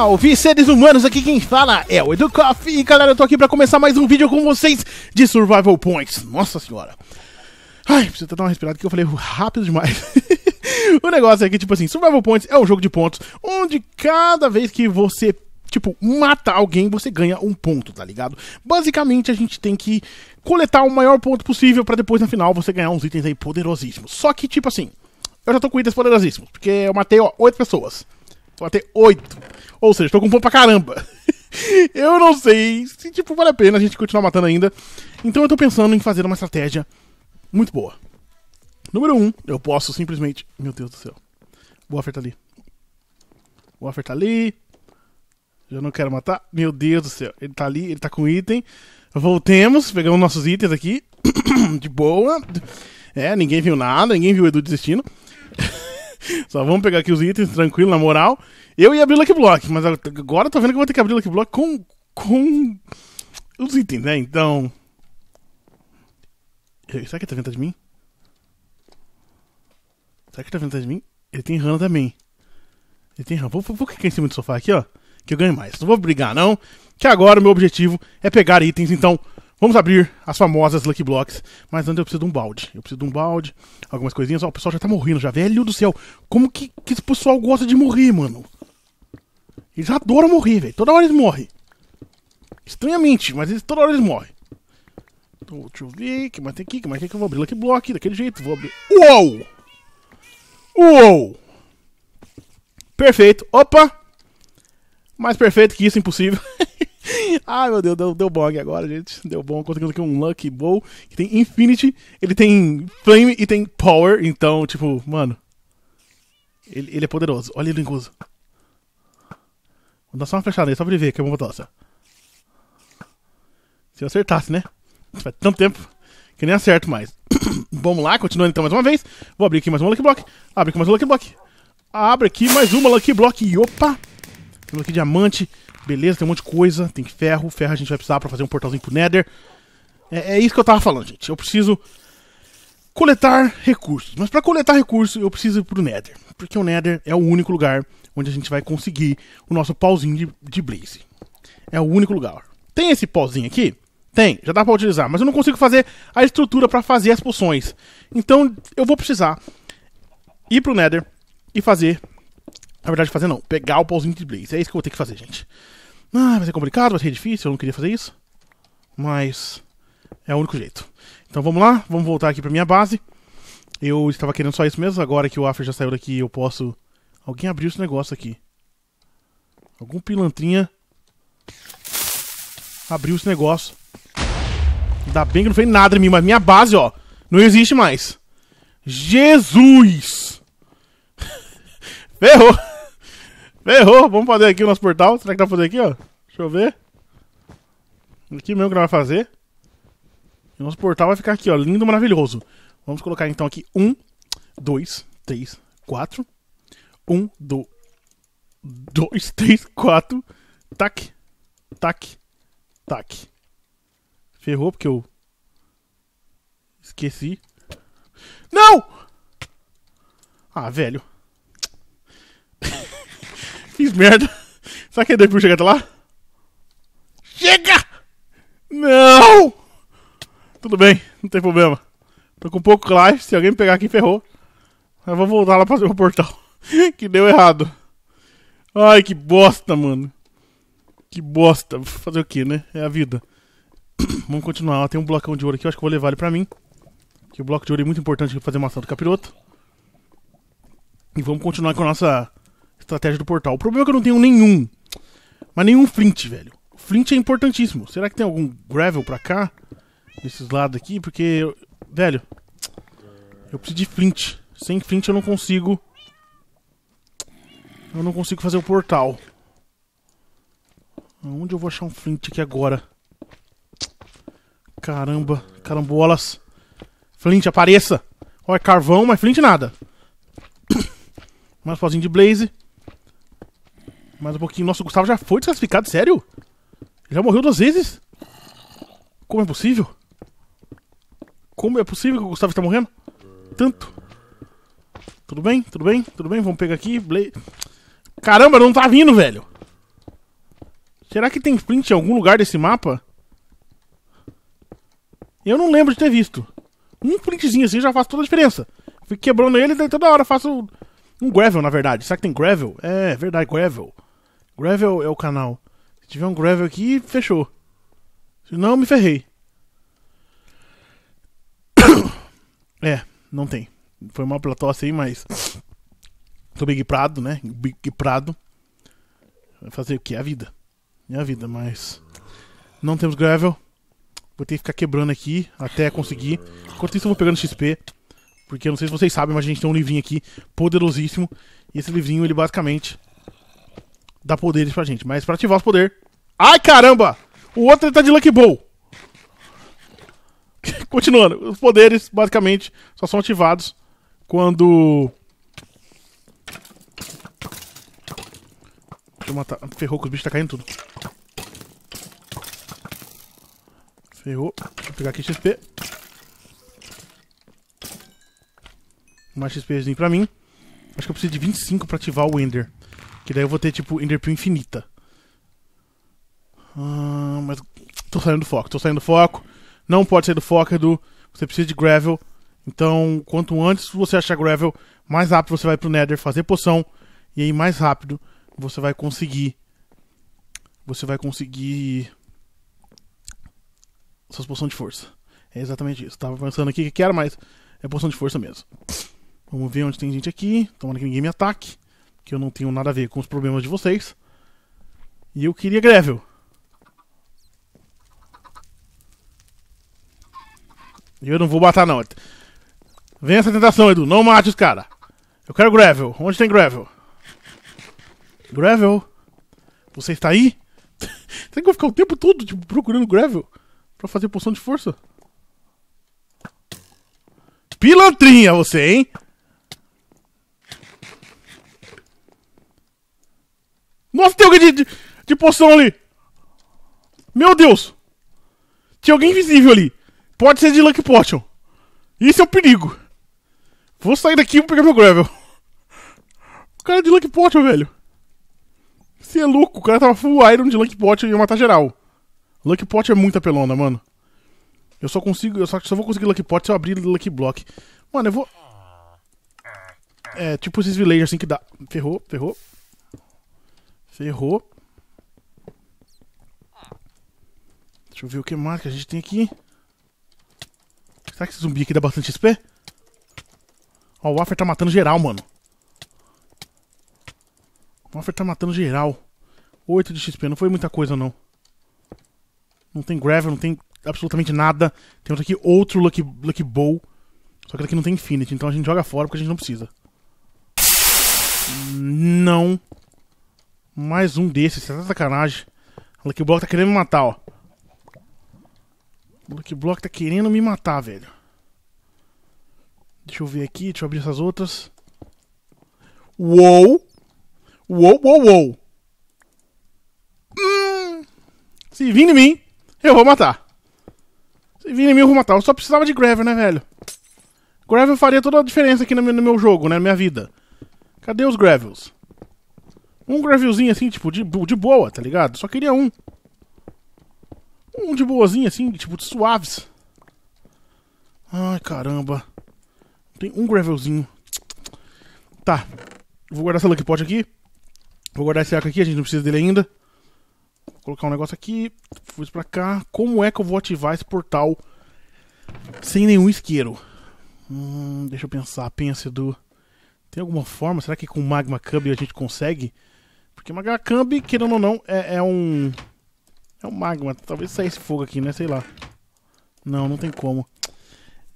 Salve seres humanos, aqui quem fala é o Educoff E galera, eu tô aqui pra começar mais um vídeo com vocês de Survival Points Nossa senhora Ai, preciso dar uma respirada que eu falei rápido demais O negócio é que, tipo assim, Survival Points é um jogo de pontos Onde cada vez que você tipo, mata alguém, você ganha um ponto, tá ligado? Basicamente, a gente tem que coletar o maior ponto possível para depois, na final, você ganhar uns itens aí poderosíssimos. Só que, tipo assim, eu já tô com itens poderosíssimos, porque eu matei, ó, oito pessoas vou bater 8. Ou seja, tô com fome pra caramba. eu não sei se, tipo, vale a pena a gente continuar matando ainda. Então eu tô pensando em fazer uma estratégia muito boa. Número 1, um, eu posso simplesmente... Meu Deus do céu. Vou apertar ali. Vou apertar ali. Eu não quero matar. Meu Deus do céu. Ele tá ali, ele tá com item. Voltemos, pegamos nossos itens aqui. de boa. É, ninguém viu nada, ninguém viu o Edu desistindo. Só vamos pegar aqui os itens, tranquilo, na moral. Eu ia abrir o Lucky Block, mas agora eu tô vendo que eu vou ter que abrir o Lucky Block com, com os itens, né? Então. Será que ele tá vendo de mim? Será que ele tá vendo de mim? Ele tem rana também. Ele tem rana. Vou, vou, vou clicar em cima do sofá aqui, ó. Que eu ganho mais. Não vou brigar, não. Que agora o meu objetivo é pegar itens, então Vamos abrir as famosas Lucky Blocks, mas antes eu preciso de um balde. Eu preciso de um balde, algumas coisinhas. Ó, o pessoal já tá morrendo já, velho do céu. Como que, que esse pessoal gosta de morrer, mano? Eles adoram morrer, velho. Toda hora eles morrem. Estranhamente, mas eles, toda hora eles morrem. Então, deixa eu ver, que mais tem aqui, que mais tem Eu vou abrir Lucky Block, daquele jeito, vou abrir... Uou! Uou! Perfeito. Opa! Mais perfeito que isso, impossível. Ai, meu Deus, deu, deu bug agora, gente. Deu bom. Conseguimos aqui um Lucky Bow, que tem Infinity, ele tem Flame e tem Power. Então, tipo, mano. Ele, ele é poderoso. Olha ele incluso. Vou dar só uma fechada aí, só pra ele ver que é uma botossa. Se eu acertasse, né? Faz tanto tempo que nem acerto mais. Vamos lá, continuando então mais uma vez. Vou abrir aqui mais um Lucky Block. Abre aqui mais um Lucky Block. Abre aqui mais uma Lucky Block. E opa! Temos aqui diamante. Beleza, tem um monte de coisa. Tem ferro. Ferro a gente vai precisar para fazer um portalzinho pro Nether. É, é, isso que eu tava falando, gente. Eu preciso coletar recursos. Mas para coletar recursos, eu preciso ir pro Nether. Porque o Nether é o único lugar onde a gente vai conseguir o nosso pauzinho de, de Blaze. É o único lugar. Tem esse pauzinho aqui? Tem, já dá para utilizar, mas eu não consigo fazer a estrutura para fazer as poções. Então eu vou precisar ir pro Nether e fazer. Na verdade, fazer não, pegar o pauzinho de Blaze. É isso que eu vou ter que fazer, gente. Ah, vai ser é complicado, vai ser difícil, eu não queria fazer isso. Mas é o único jeito. Então vamos lá, vamos voltar aqui pra minha base. Eu estava querendo só isso mesmo, agora que o After já saiu daqui eu posso... Alguém abriu esse negócio aqui. Algum pilantrinha abriu esse negócio. Ainda bem que não fez nada em mim, mas minha base, ó, não existe mais. Jesus! Ferrou! Errou, vamos fazer aqui o nosso portal. Será que dá pra fazer aqui, ó? Deixa eu ver. Aqui mesmo que nós vamos fazer. E nosso portal vai ficar aqui, ó, lindo, maravilhoso. Vamos colocar então aqui um, dois, três, quatro. Um, 2, dois, três, quatro. Tac, tac, tac. Ferrou porque eu esqueci. Não! Ah, velho. Fiz merda. Será que a Deadpool chegar até lá? Chega! Não! Tudo bem, não tem problema. Tô com pouco life, se alguém me pegar aqui, ferrou. Eu vou voltar lá pra fazer o portal. que deu errado. Ai, que bosta, mano. Que bosta. Fazer o que, né? É a vida. Vamos continuar. Ó, tem um blocão de ouro aqui. Eu acho que vou levar ele pra mim. Que o bloco de ouro é muito importante pra fazer maçã do capiroto. E vamos continuar com a nossa estratégia do portal. O problema é que eu não tenho nenhum. Mas nenhum flint, velho. flint é importantíssimo. Será que tem algum gravel pra cá? Nesses lados aqui? Porque, velho, eu preciso de flint. Sem flint eu não consigo... Eu não consigo fazer o portal. Onde eu vou achar um flint aqui agora? Caramba, carambolas. Flint, apareça! Olha, carvão, mas flint nada. Mais pozinho de blaze. Mais um pouquinho. Nossa, o Gustavo já foi desclassificado, sério? já morreu duas vezes? Como é possível? Como é possível que o Gustavo está morrendo? Tanto. Tudo bem, tudo bem, tudo bem. Vamos pegar aqui. Blade. Caramba, não tá vindo, velho. Será que tem print em algum lugar desse mapa? Eu não lembro de ter visto. Um printzinho assim já faz toda a diferença. Fico quebrando ele e daí toda hora faço um gravel, na verdade. Será que tem gravel? É, verdade, gravel. Gravel é o canal. Se tiver um Gravel aqui, fechou. Se não, me ferrei. É, não tem. Foi uma pela tosse aí, mas. Tô Big Prado, né? Big Prado. Vai fazer o que? A vida. Minha é vida, mas. Não temos gravel. Vou ter que ficar quebrando aqui até conseguir. Enquanto isso, eu vou pegando XP. Porque eu não sei se vocês sabem, mas a gente tem um livrinho aqui poderosíssimo. E esse livrinho, ele basicamente dá poderes pra gente. Mas pra ativar os poderes. Ai caramba! O outro ele tá de Lucky Ball. Continuando, os poderes basicamente só são ativados quando. Deixa eu matar. Ferrou que os bichos tá caindo tudo. Ferrou. Vou pegar aqui XP. Mais XPzinho pra mim. Acho que eu preciso de 25 pra ativar o Ender. Que daí eu vou ter, tipo, Enderpeel infinita. Ah, mas tô saindo do foco, tô saindo do foco. Não pode sair do foco, Edu. Você precisa de gravel. Então, quanto antes você achar gravel, mais rápido você vai pro Nether fazer poção. E aí, mais rápido, você vai conseguir... Você vai conseguir... Suas poções de força. É exatamente isso. Tava pensando aqui que era, mas é poção de força mesmo. Vamos ver onde tem gente aqui. Tomara que ninguém me ataque que eu não tenho nada a ver com os problemas de vocês. E eu queria Gravel. Eu não vou matar não. Vem essa tentação, Edu. Não mate os cara. Eu quero Gravel. Onde tem Gravel? Gravel? Você está aí? Tem que eu ficar o tempo todo tipo, procurando Gravel pra fazer poção de força? Pilantrinha você, hein? Nossa, tem alguém de, de, de poção ali. Meu Deus. Tinha alguém invisível ali. Pode ser de Lucky Potion. Isso é um perigo. Vou sair daqui e vou pegar meu gravel. O cara é de Lucky Potion, velho. Você é louco. O cara tava full iron de Lucky Potion e ia matar geral. Lucky Potion é muita pelona, mano. Eu só consigo, eu só, só vou conseguir Lucky Potion se eu abrir Lucky Block. Mano, eu vou... É, tipo esses villagers assim que dá. Ferrou, ferrou. Ferrou. Deixa eu ver o que mais que a gente tem aqui. Será que esse zumbi aqui dá bastante XP? Ó, o Waffer tá matando geral, mano. O Waffer tá matando geral. 8 de XP, não foi muita coisa, não. Não tem Gravel, não tem absolutamente nada. Temos aqui outro Lucky, Lucky Bow Só que daqui não tem Infinity, então a gente joga fora porque a gente não precisa. Não mais um desses, você tá sacanagem. O Lucky Block tá querendo me matar, ó. O Lucky Block tá querendo me matar, velho. Deixa eu ver aqui, deixa eu abrir essas outras. Uou! Uou, uou, uou! Hum. Se vir em mim, eu vou matar. Se vir em mim, eu vou matar. Eu só precisava de Gravel, né, velho? Gravel faria toda a diferença aqui no meu, no meu jogo, né? Na minha vida. Cadê os Gravels? Um gravilzinho assim, tipo, de, de boa, tá ligado? Só queria um. Um de boazinho assim, tipo, de suaves. Ai, caramba. Tem um gravelzinho. Tá. Vou guardar essa Lucky Pot aqui. Vou guardar esse arco aqui, a gente não precisa dele ainda. Vou colocar um negócio aqui. Fui pra cá. Como é que eu vou ativar esse portal sem nenhum isqueiro? Hum, deixa eu pensar. Pense do. Tem alguma forma? Será que com o Magma Cub a gente consegue? Porque uma Gambi, querendo ou não, é, é um. É um magma. Talvez saia esse fogo aqui, né? Sei lá. Não, não tem como.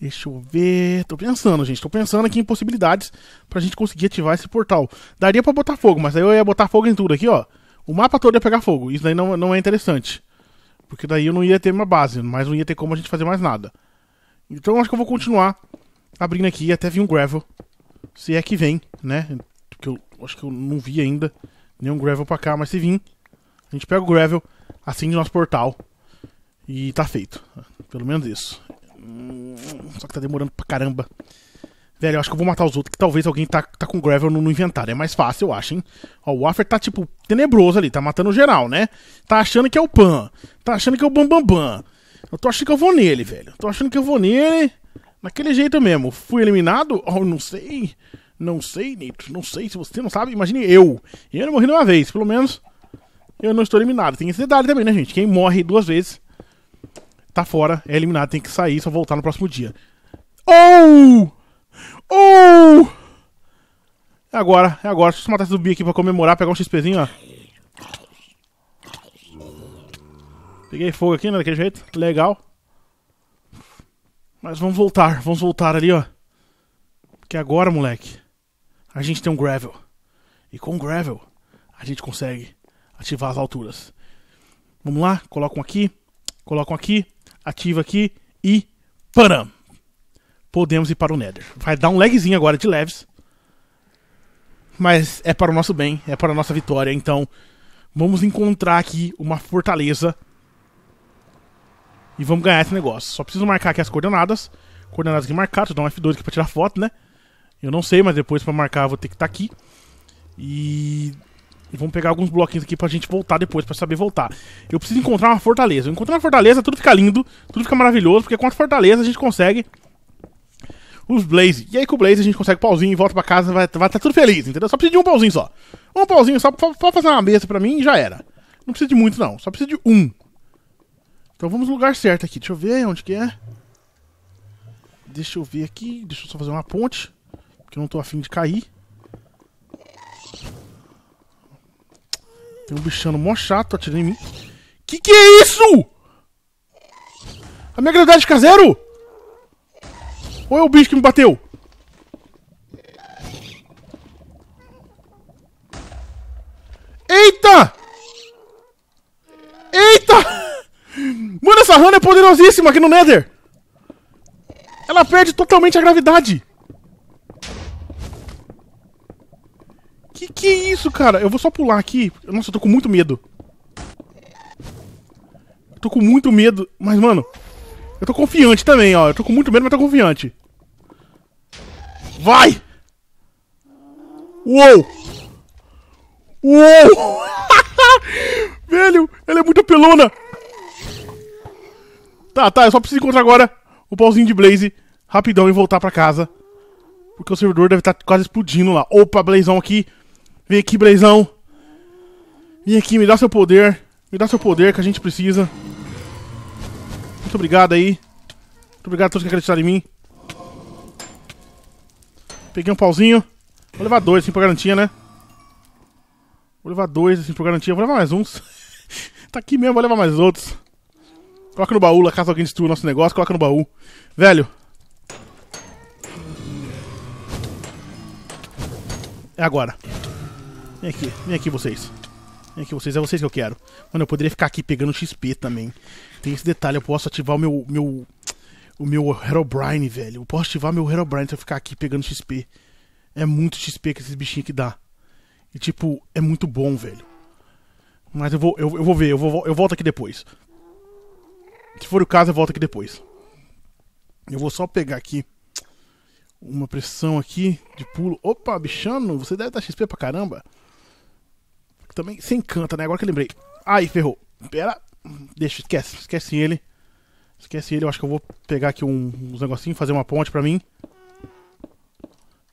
Deixa eu ver. Tô pensando, gente. Tô pensando aqui em possibilidades pra gente conseguir ativar esse portal. Daria pra botar fogo, mas aí eu ia botar fogo em tudo aqui, ó. O mapa todo ia pegar fogo. Isso daí não, não é interessante. Porque daí eu não ia ter uma base, mas não ia ter como a gente fazer mais nada. Então acho que eu vou continuar abrindo aqui até vir um gravel. Se é que vem, né? porque eu acho que eu não vi ainda nenhum gravel pra cá, mas se vir, a gente pega o gravel, acende nosso portal e tá feito. Pelo menos isso. Hum, só que tá demorando pra caramba. Velho, eu acho que eu vou matar os outros, que talvez alguém tá, tá com gravel no, no inventário. É mais fácil, eu acho, hein? Ó, o Waffer tá, tipo, tenebroso ali, tá matando geral, né? Tá achando que é o Pan. Tá achando que é o Bambambam. Bam, bam. Eu tô achando que eu vou nele, velho. Tô achando que eu vou nele. Naquele jeito mesmo. Fui eliminado? Oh, não sei. Não sei, Nito, não sei. Se você não sabe, imagine eu. Eu não morri de uma vez, pelo menos eu não estou eliminado. Tem esse detalhe também, né, gente? Quem morre duas vezes tá fora, é eliminado, tem que sair, só voltar no próximo dia. Ou! Oh! Ou! Oh! É agora, é agora. Deixa eu matar esse zumbi aqui pra comemorar, pegar um XPzinho, ó. Peguei fogo aqui, né? Daquele jeito. Legal. Mas vamos voltar, vamos voltar ali, ó. Que agora, moleque a gente tem um gravel. E com o gravel, a gente consegue ativar as alturas. Vamos lá, colocam aqui, colocam aqui, ativa aqui e param! Podemos ir para o Nether. Vai dar um lagzinho agora de leves. Mas é para o nosso bem, é para a nossa vitória. Então, vamos encontrar aqui uma fortaleza. E vamos ganhar esse negócio. Só preciso marcar aqui as coordenadas. Coordenadas que marcadas, dá um F2 aqui para tirar foto, né? Eu não sei, mas depois para marcar vou ter que estar tá aqui. E vamos pegar alguns bloquinhos aqui pra gente voltar depois, pra saber voltar. Eu preciso encontrar uma fortaleza. Eu encontrar uma fortaleza, tudo fica lindo, tudo fica maravilhoso, porque com a fortaleza a gente consegue os Blaze. E aí com o Blaze a gente consegue pauzinho e volta pra casa, vai estar tá tudo feliz, entendeu? Só precisa de um pauzinho só. Um pauzinho só pra fazer uma mesa pra mim e já era. Não precisa de muito não, só precisa de um. Então vamos no lugar certo aqui. Deixa eu ver onde que é. Deixa eu ver aqui, deixa eu só fazer uma ponte. Que eu não tô afim de cair. Tem um bichano mó chato atirando em mim. Que que é isso? A minha gravidade fica zero? Ou é o bicho que me bateu? Eita! Eita! Mano, essa rana é poderosíssima aqui no Nether! Ela perde totalmente a gravidade! isso, cara? Eu vou só pular aqui. Nossa, eu tô com muito medo. tô com muito medo. Mas, mano, eu tô confiante também, ó. Eu tô com muito medo, mas tô confiante. Vai! Uou! Uou! Velho, ela é muito pelona! Tá, tá, eu só preciso encontrar agora o pauzinho de Blaze rapidão e voltar pra casa. Porque o servidor deve estar tá quase explodindo lá. Opa, Blazão aqui. Vem aqui, Blazão. Vem aqui, me dá seu poder. Me dá seu poder que a gente precisa. Muito obrigado aí. Muito obrigado a todos que acreditaram em mim. Peguei um pauzinho. Vou levar dois, assim, por garantia, né? Vou levar dois, assim, por garantia. Vou levar mais uns. tá aqui mesmo, vou levar mais outros. Coloca no baú, lá caso alguém destrua o nosso negócio, coloca no baú. Velho. É agora. Vem aqui, vem aqui vocês. Vem aqui vocês, é vocês que eu quero. Mano, eu poderia ficar aqui pegando XP também. Tem esse detalhe, eu posso ativar o meu. meu o meu Herobrine, velho. Eu posso ativar meu Herobrine pra eu ficar aqui pegando XP. É muito XP que esses bichinhos que dá. E tipo, é muito bom, velho. Mas eu vou, eu, eu vou ver, eu, vou, eu volto aqui depois. Se for o caso, eu volto aqui depois. Eu vou só pegar aqui uma pressão aqui de pulo. Opa, bichano, você deve estar XP pra caramba também se encanta, né? Agora que eu lembrei. Ai, ferrou. Pera. Deixa, esquece. Esquece ele. Esquece ele. Eu acho que eu vou pegar aqui um, uns negocinhos, fazer uma ponte pra mim.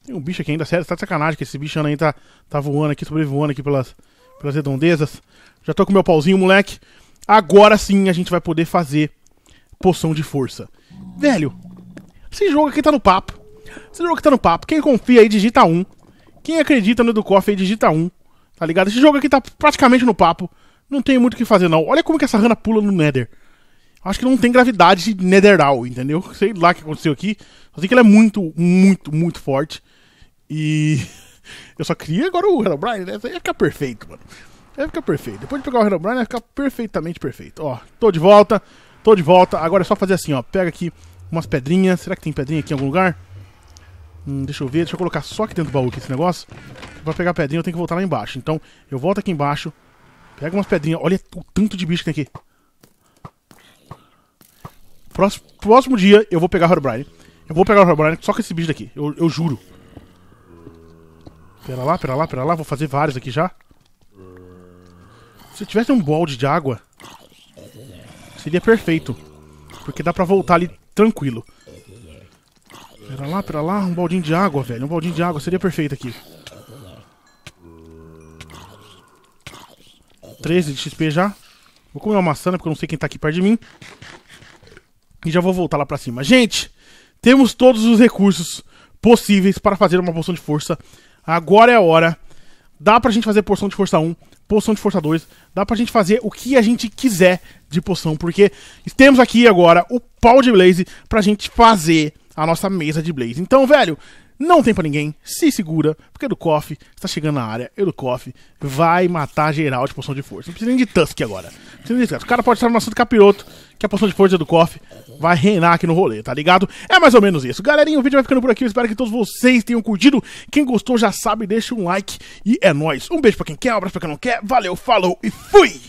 Tem um bicho aqui ainda, sério. Tá de sacanagem que esse bicho ainda tá, tá voando aqui, sobrevoando aqui pelas, pelas redondezas. Já tô com meu pauzinho, moleque. Agora sim a gente vai poder fazer poção de força. Velho, esse jogo aqui tá no papo. Esse jogo aqui tá no papo. Quem confia aí, digita 1. Quem acredita no Edu Coffee aí, digita 1. Tá ligado? Esse jogo aqui tá praticamente no papo. Não tem muito o que fazer, não. Olha como que essa rana pula no Nether. Acho que não tem gravidade netheral entendeu? Sei lá o que aconteceu aqui. Só sei que ela é muito, muito, muito forte. E eu só queria agora o Herobrine, né? Ia ficar perfeito, mano. Ia ficar perfeito. Depois de pegar o Herobrine, ia ficar perfeitamente perfeito. Ó, tô de volta, tô de volta. Agora é só fazer assim, ó. Pega aqui umas pedrinhas. Será que tem pedrinha aqui em algum lugar? Hum, deixa eu ver, deixa eu colocar só aqui dentro do baú aqui esse negócio. Pra pegar a pedrinha eu tenho que voltar lá embaixo. Então, eu volto aqui embaixo, pego umas pedrinhas. Olha o tanto de bicho que tem aqui. Próximo, próximo dia eu vou pegar o Herobrine. Eu vou pegar o Herobrine só com esse bicho daqui, eu, eu juro. Pera lá, pera lá, pera lá, vou fazer vários aqui já. Se eu tivesse um balde de água, seria perfeito. Porque dá pra voltar ali tranquilo lá, pra lá. Um baldinho de água, velho. Um baldinho de água seria perfeito aqui. 13 de XP já. Vou comer uma maçã, né, porque eu não sei quem tá aqui perto de mim. E já vou voltar lá pra cima. Gente, temos todos os recursos possíveis para fazer uma poção de força. Agora é a hora. Dá pra gente fazer poção de força 1, poção de força 2. Dá pra gente fazer o que a gente quiser de poção. Porque temos aqui agora o pau de blaze pra gente fazer a nossa mesa de Blaze. Então, velho, não tem para ninguém, se segura, porque é do Koff está chegando na área, é do Koff vai matar geral de poção de força. Não precisa nem de Tusk agora. De tusk. O cara pode estar no nosso capiroto, que a poção de força do Koff vai reinar aqui no rolê, tá ligado? É mais ou menos isso. Galerinha, o vídeo vai ficando por aqui. Eu espero que todos vocês tenham curtido. Quem gostou já sabe, deixa um like e é nóis. Um beijo pra quem quer, um abraço pra quem não quer. Valeu, falou e fui!